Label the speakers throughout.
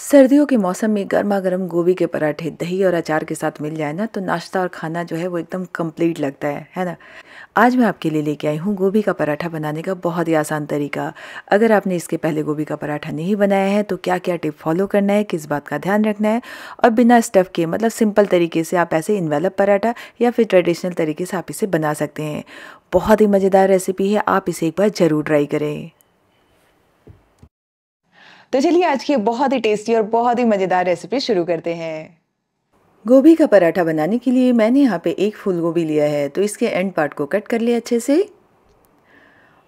Speaker 1: सर्दियों के मौसम में गर्मा गर्म गोभी के पराठे दही और अचार के साथ मिल जाए ना तो नाश्ता और खाना जो है वो एकदम कंप्लीट लगता है है ना आज मैं आपके लिए लेके आई हूँ गोभी का पराठा बनाने का बहुत ही आसान तरीका अगर आपने इसके पहले गोभी का पराठा नहीं बनाया है तो क्या क्या टिप फॉलो करना है किस बात का ध्यान रखना है और बिना स्टफ़ के मतलब सिंपल तरीके से आप ऐसे इन्वेलप पराठा या फिर ट्रेडिशनल तरीके से आप इसे बना सकते हैं बहुत ही मज़ेदार रेसिपी है आप इसे एक बार ज़रूर ट्राई करें तो चलिए आज की बहुत ही टेस्टी और बहुत ही मज़ेदार रेसिपी शुरू करते हैं गोभी का पराठा बनाने के लिए मैंने यहाँ पे एक फूल गोभी लिया है तो इसके एंड पार्ट को कट कर लिया अच्छे से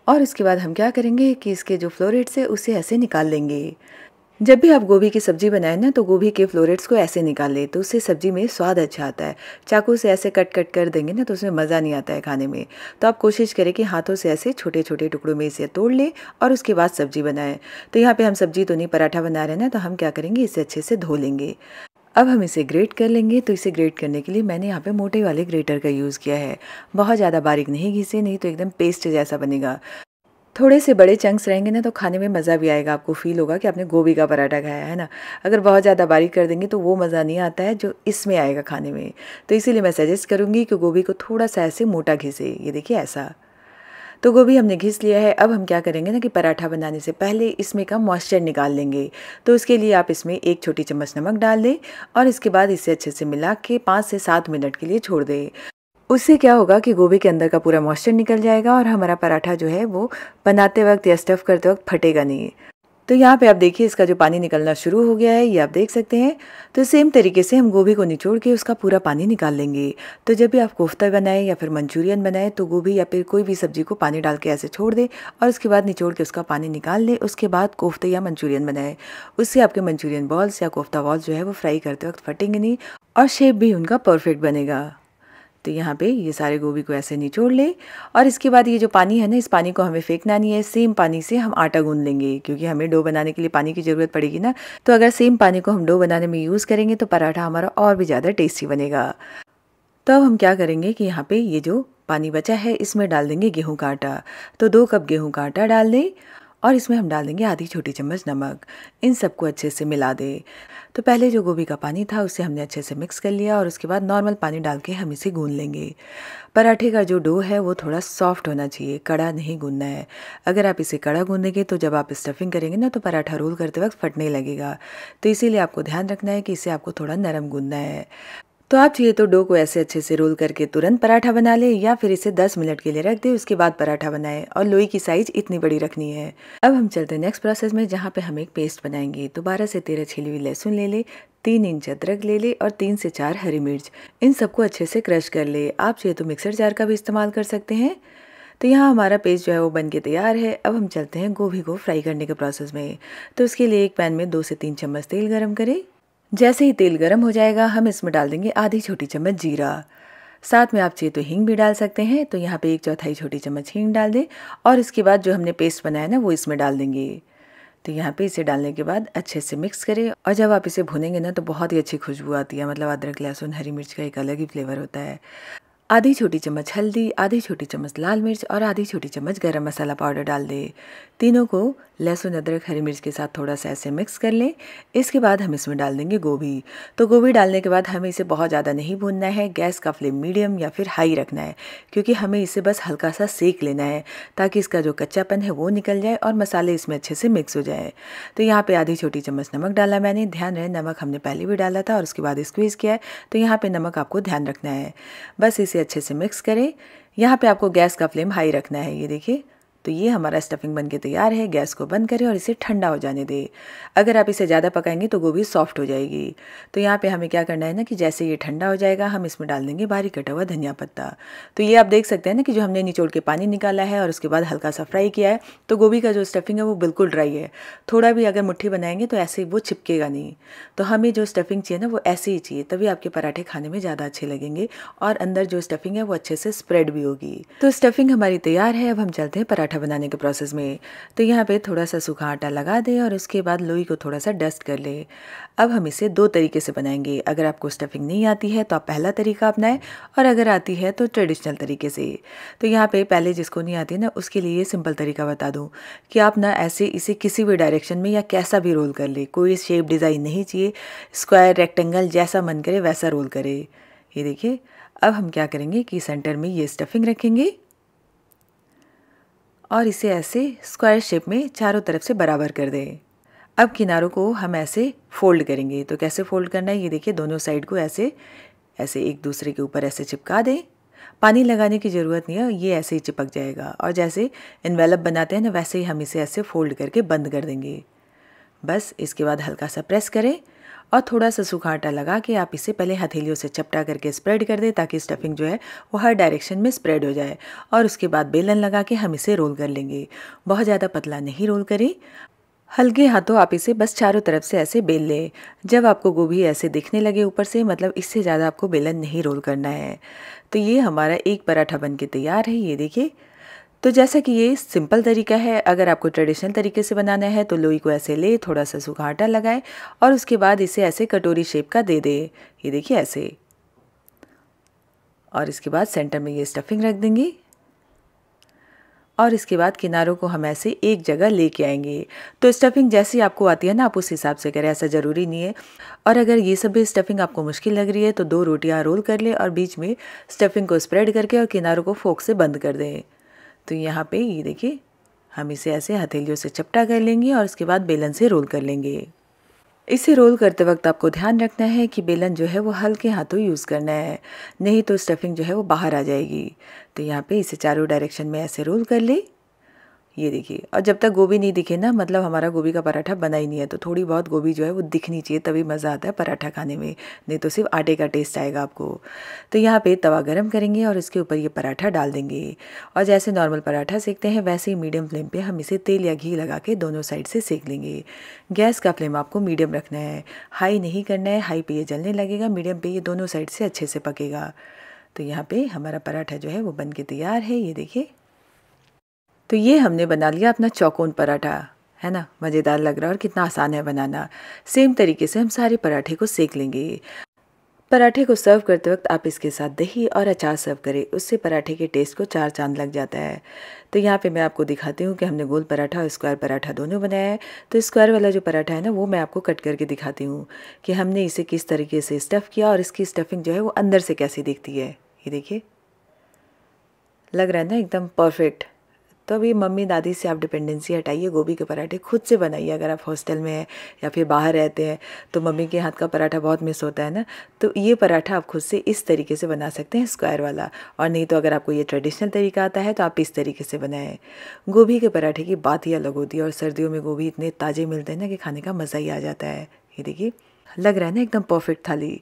Speaker 1: और इसके बाद हम क्या करेंगे कि इसके जो फ्लोरेट्स है उसे ऐसे निकाल लेंगे जब भी आप गोभी की सब्जी बनाए ना तो गोभी के फ्लोरेट्स को ऐसे निकाल लें तो उससे सब्जी में स्वाद अच्छा आता है चाकू से ऐसे कट कट कर देंगे ना तो उसमें मज़ा नहीं आता है खाने में तो आप कोशिश करें कि हाथों से ऐसे छोटे छोटे टुकड़ों में इसे तोड़ लें और उसके बाद सब्जी बनाएं तो यहाँ पे हम सब्जी तो नहीं पराठा बना रहे ना तो हम क्या करेंगे इसे अच्छे से धो लेंगे अब हम इसे ग्रेट कर लेंगे तो इसे ग्रेट करने के लिए मैंने यहाँ पे मोटे वाले ग्रेटर का यूज़ किया है बहुत ज़्यादा बारीक नहीं घिसे नहीं तो एकदम पेस्ट जैसा बनेगा थोड़े से बड़े चंक्स रहेंगे ना तो खाने में मज़ा भी आएगा आपको फील होगा कि आपने गोभी का पराठा खाया है ना अगर बहुत ज़्यादा बारीक कर देंगे तो वो मज़ा नहीं आता है जो इसमें आएगा खाने में तो इसीलिए मैं सजेस्ट करूँगी कि गोभी को थोड़ा सा ऐसे मोटा घिसे ये देखिए ऐसा तो गोभी हमने घिस लिया है अब हम क्या करेंगे ना कि पराठा बनाने से पहले इसमें का मॉइस्चर निकाल लेंगे तो उसके लिए आप इसमें एक छोटी चम्मच नमक डाल दें और इसके बाद इसे अच्छे से मिला के पाँच से सात मिनट के लिए छोड़ दें उससे क्या होगा कि गोभी के अंदर का पूरा मॉइस्चर निकल जाएगा और हमारा पराठा जो है वो बनाते वक्त या स्टफ़ करते वक्त फटेगा नहीं तो यहाँ पे आप देखिए इसका जो पानी निकलना शुरू हो गया है ये आप देख सकते हैं तो सेम तरीके से हम गोभी को निचोड़ के उसका पूरा पानी निकाल लेंगे तो जब भी आप कोफ्ता बनाएं या फिर मंचूरियन बनाएं तो गोभी या फिर कोई भी सब्जी को पानी डाल के ऐसे छोड़ दें और उसके बाद निचोड़ के उसका पानी निकाल लें उसके बाद कोफ्ते या मंचूरियन बनाएं उससे आपके मंचूरियन बॉल्स या कोफ्ता बॉल्स जो है वो फ्राई करते वक्त फटेंगे नहीं और शेप भी उनका परफेक्ट बनेगा तो यहाँ पे ये सारे गोभी को ऐसे निचोड़ लें और इसके बाद ये जो पानी है ना इस पानी को हमें फेंकना नहीं है सेम पानी से हम आटा गूंद लेंगे क्योंकि हमें डो बनाने के लिए पानी की ज़रूरत पड़ेगी ना तो अगर सेम पानी को हम डो बनाने में यूज़ करेंगे तो पराठा हमारा और भी ज़्यादा टेस्टी बनेगा तो अब हम क्या करेंगे कि यहाँ पे ये जो पानी बचा है इसमें डाल देंगे गेहूं का आटा तो दो कप गेहूं का आटा डाल दें और इसमें हम डाल देंगे आधी छोटी चम्मच नमक इन सबको अच्छे से मिला दे तो पहले जो गोभी का पानी था उसे हमने अच्छे से मिक्स कर लिया और उसके बाद नॉर्मल पानी डाल के हम इसे गून लेंगे पराठे का जो डो है वो थोड़ा सॉफ्ट होना चाहिए कड़ा नहीं गूनना है अगर आप इसे कड़ा गूंदेंगे तो जब आप स्टफिंग करेंगे ना तो पराठा रोल करते वक्त फटने लगेगा तो इसीलिए आपको ध्यान रखना है कि इसे आपको थोड़ा नरम गूंदना है तो आप चाहिए तो डो को ऐसे अच्छे से रोल करके तुरंत पराठा बना लें या फिर इसे 10 मिनट के लिए रख दें उसके बाद पराठा बनाएं और लोई की साइज इतनी बड़ी रखनी है अब हम चलते हैं नेक्स्ट प्रोसेस में जहाँ पे हम एक पेस्ट बनाएंगे तो बारह से तेरह छिली हुई लहसुन ले लें तीन इंच अदरक ले ले और तीन से चार हरी मिर्च इन सबको अच्छे से क्रश कर ले आप चाहिए तो मिक्सर जार का भी इस्तेमाल कर सकते हैं तो यहाँ हमारा पेस्ट जो है वो बन के तैयार है अब हम चलते हैं गोभी को फ्राई करने के प्रोसेस में तो इसके लिए एक पैन में दो से तीन चम्मच तेल गरम करें जैसे ही तेल गर्म हो जाएगा हम इसमें डाल देंगे आधी छोटी चम्मच जीरा साथ में आप चाहिए तो हींग भी डाल सकते हैं तो यहाँ पे एक चौथाई छोटी चम्मच हींग डाल दें और इसके बाद जो हमने पेस्ट बनाया ना वो इसमें डाल देंगे तो यहाँ पे इसे डालने के बाद अच्छे से मिक्स करें और जब आप इसे भुनेंगे ना तो बहुत ही अच्छी खुशबू आती है मतलब अदरक लहसुन हरी मिर्च का एक अलग ही फ्लेवर होता है आधी छोटी चम्मच हल्दी आधी छोटी चम्मच लाल मिर्च और आधी छोटी चम्मच गरम मसाला पाउडर डाल दें तीनों को लहसुन अदरक हरी मिर्च के साथ थोड़ा सा ऐसे मिक्स कर लें इसके बाद हम इसमें डाल देंगे गोभी तो गोभी डालने के बाद हमें इसे बहुत ज़्यादा नहीं भूनना है गैस का फ्लेम मीडियम या फिर हाई रखना है क्योंकि हमें इसे बस हल्का सा सेक लेना है ताकि इसका जो कच्चापन है वो निकल जाए और मसाले इसमें अच्छे से मिक्स हो जाए तो यहाँ पर आधी छोटी चम्मच नमक डाला मैंने ध्यान रहे नमक हमने पहले भी डाला था और उसके बाद स्क्वीज़ किया है तो यहाँ पर नमक आपको ध्यान रखना है बस इसे अच्छे से मिक्स करें यहाँ पे आपको गैस का फ्लेम हाई रखना है ये देखिए तो ये हमारा स्टफिंग बन के तैयार है गैस को बंद करें और इसे ठंडा हो जाने दें अगर आप इसे ज़्यादा पकाएंगे तो गोभी सॉफ्ट हो जाएगी तो यहाँ पे हमें क्या करना है ना कि जैसे ये ठंडा हो जाएगा हम इसमें डाल देंगे भारी कटा हुआ धनिया पत्ता तो ये आप देख सकते हैं ना कि जो हमने निचोड़ के पानी निकाला है और उसके बाद हल्का सा फ्राई किया है तो गोभी का जो स्टफिंग है वो बिल्कुल ड्राई है थोड़ा भी अगर मुट्ठी बनाएंगे तो ऐसे वो छिपकेगा नहीं तो हमें जो स्टफिंग चाहिए ना वो ऐसे ही चाहिए तभी आपके पराठे खाने में ज़्यादा अच्छे लगेंगे और अंदर जो स्टफिंग है वो अच्छे से स्प्रेड भी होगी तो स्टफिंग हमारी तैयार है अब हम चलते हैं पराठे पराठा बनाने के प्रोसेस में तो यहाँ पे थोड़ा सा सूखा आटा लगा दें और उसके बाद लोई को थोड़ा सा डस्ट कर लें अब हम इसे दो तरीके से बनाएंगे अगर आपको स्टफिंग नहीं आती है तो आप पहला तरीका अपनाएं और अगर आती है तो ट्रेडिशनल तरीके से तो यहाँ पे पहले जिसको नहीं आती ना उसके लिए सिंपल तरीका बता दूँ कि आप ना ऐसे इसे किसी भी डायरेक्शन में या कैसा भी रोल कर ले कोई शेप डिज़ाइन नहीं चाहिए स्क्वायर रेक्टेंगल जैसा मन करे वैसा रोल करे ये देखिए अब हम क्या करेंगे कि सेंटर में ये स्टफिंग रखेंगे और इसे ऐसे स्क्वायर शेप में चारों तरफ से बराबर कर दें अब किनारों को हम ऐसे फोल्ड करेंगे तो कैसे फोल्ड करना है ये देखिए दोनों साइड को ऐसे ऐसे एक दूसरे के ऊपर ऐसे चिपका दें पानी लगाने की ज़रूरत नहीं है ये ऐसे ही चिपक जाएगा और जैसे इन्वेलप बनाते हैं ना वैसे ही हम इसे ऐसे फोल्ड करके बंद कर देंगे बस इसके बाद हल्का सा प्रेस करें और थोड़ा सा सूखा आटा लगा के आप इसे पहले हथेलियों से चपटा करके स्प्रेड कर दें ताकि स्टफिंग जो है वो हर डायरेक्शन में स्प्रेड हो जाए और उसके बाद बेलन लगा के हम इसे रोल कर लेंगे बहुत ज़्यादा पतला नहीं रोल करें हल्के हाथों आप इसे बस चारों तरफ से ऐसे बेल लें जब आपको गोभी ऐसे दिखने लगे ऊपर से मतलब इससे ज़्यादा आपको बेलन नहीं रोल करना है तो ये हमारा एक पराठा बन के तैयार है ये देखिए तो जैसा कि ये सिंपल तरीका है अगर आपको ट्रेडिशनल तरीके से बनाना है तो लोई को ऐसे ले थोड़ा सा सूखा आटा लगाए और उसके बाद इसे ऐसे कटोरी शेप का दे दे ये देखिए ऐसे और इसके बाद सेंटर में ये स्टफिंग रख देंगे और इसके बाद किनारों को हम ऐसे एक जगह लेके आएंगे तो स्टफिंग जैसी आपको आती है ना आप उस हिसाब से करें ऐसा ज़रूरी नहीं है और अगर ये सब भी स्टफिंग आपको मुश्किल लग रही है तो दो रोटियां रोल कर लें और बीच में स्टफिंग को स्प्रेड करके और किनारों को फोक से बंद कर दें तो यहाँ पे ये देखिए हम इसे ऐसे हथेलियों से चपटा कर लेंगे और उसके बाद बेलन से रोल कर लेंगे इसे रोल करते वक्त आपको ध्यान रखना है कि बेलन जो है वो हल्के हाथों यूज़ करना है नहीं तो स्टफिंग जो है वो बाहर आ जाएगी तो यहाँ पे इसे चारों डायरेक्शन में ऐसे रोल कर ले ये देखिए और जब तक गोभी नहीं दिखे ना मतलब हमारा गोभी का पराठा बना ही नहीं है तो थोड़ी बहुत गोभी जो है वो दिखनी चाहिए तभी मज़ा आता है पराठा खाने में नहीं तो सिर्फ आटे का टेस्ट आएगा आपको तो यहाँ पे तवा गरम करेंगे और इसके ऊपर ये पराठा डाल देंगे और जैसे नॉर्मल पराठा सेकते हैं वैसे ही मीडियम फ्लेम पर हम इसे तेल या घी लगा के दोनों साइड से सेक लेंगे गैस का फ्लेम आपको मीडियम रखना है हाई नहीं करना है हाई पर यह जलने लगेगा मीडियम पर ये दोनों साइड से अच्छे से पकेगा तो यहाँ पर हमारा पराठा जो है वो बन के तैयार है ये देखिए तो ये हमने बना लिया अपना चौकोन पराठा है ना मज़ेदार लग रहा है और कितना आसान है बनाना सेम तरीके से हम सारे पराठे को सेक लेंगे पराठे को सर्व करते वक्त आप इसके साथ दही और अचार सर्व करें उससे पराठे के टेस्ट को चार चांद लग जाता है तो यहाँ पे मैं आपको दिखाती हूँ कि हमने गोल पराठा और स्क्वायर पराठा दोनों बनाया है तो स्क्वायर वाला जो पराठा है ना वो मैं आपको कट करके दिखाती हूँ कि हमने इसे किस तरीके से स्टफ़ किया और इसकी स्टफिंग जो है वो अंदर से कैसी दिखती है ये देखिए लग रहा है ना एकदम परफेक्ट तो अभी मम्मी दादी से आप डिपेंडेंसी हटाइए गोभी के पराठे खुद से बनाइए अगर आप हॉस्टल में हैं या फिर बाहर रहते हैं तो मम्मी के हाथ का पराठा बहुत मिस होता है ना तो ये पराठा आप खुद से इस तरीके से बना सकते हैं स्क्वायर वाला और नहीं तो अगर आपको ये ट्रेडिशनल तरीका आता है तो आप इस तरीके से बनाएं गोभी के पराठे की बात ही अलग होती है और सर्दियों में गोभी इतने ताज़े मिलते हैं ना कि खाने का मज़ा ही आ जाता है ये देखिए लग रहा है ना एकदम परफेक्ट थाली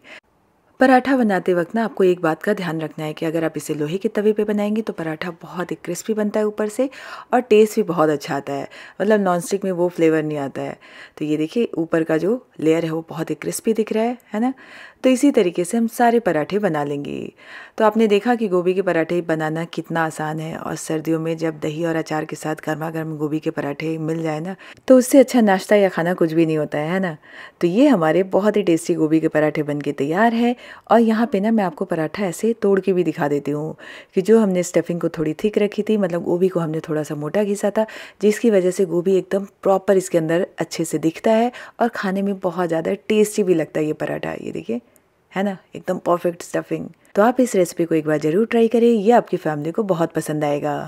Speaker 1: पराठा बनाते वक्त ना आपको एक बात का ध्यान रखना है कि अगर आप इसे लोहे के तवे पे बनाएंगे तो पराठा बहुत ही क्रिस्पी बनता है ऊपर से और टेस्ट भी बहुत अच्छा आता है मतलब नॉनस्टिक में वो फ्लेवर नहीं आता है तो ये देखिए ऊपर का जो लेयर है वो बहुत ही क्रिस्पी दिख रहा है है ना तो इसी तरीके से हम सारे पराठे बना लेंगे तो आपने देखा कि गोभी के पराठे बनाना कितना आसान है और सर्दियों में जब दही और अचार के साथ गर्मा गर्म गोभी के पराठे मिल जाए ना तो उससे अच्छा नाश्ता या खाना कुछ भी नहीं होता है ना तो ये हमारे बहुत ही टेस्टी गोभी के पराठे बन के तैयार है और यहाँ पर ना मैं आपको पराठा ऐसे तोड़ के भी दिखा देती हूँ कि जो हमने स्टफिंग को थोड़ी थिक रखी थी मतलब गोभी को हमने थोड़ा सा मोटा घिसा था जिसकी वजह से गोभी एकदम प्रॉपर इसके अंदर अच्छे से दिखता है और खाने में बहुत ज़्यादा टेस्टी भी लगता है ये पराठा ये देखिए है ना एकदम परफेक्ट स्टफिंग तो आप इस रेसिपी को एक बार ज़रूर ट्राई करें यह आपकी फैमिली को बहुत पसंद आएगा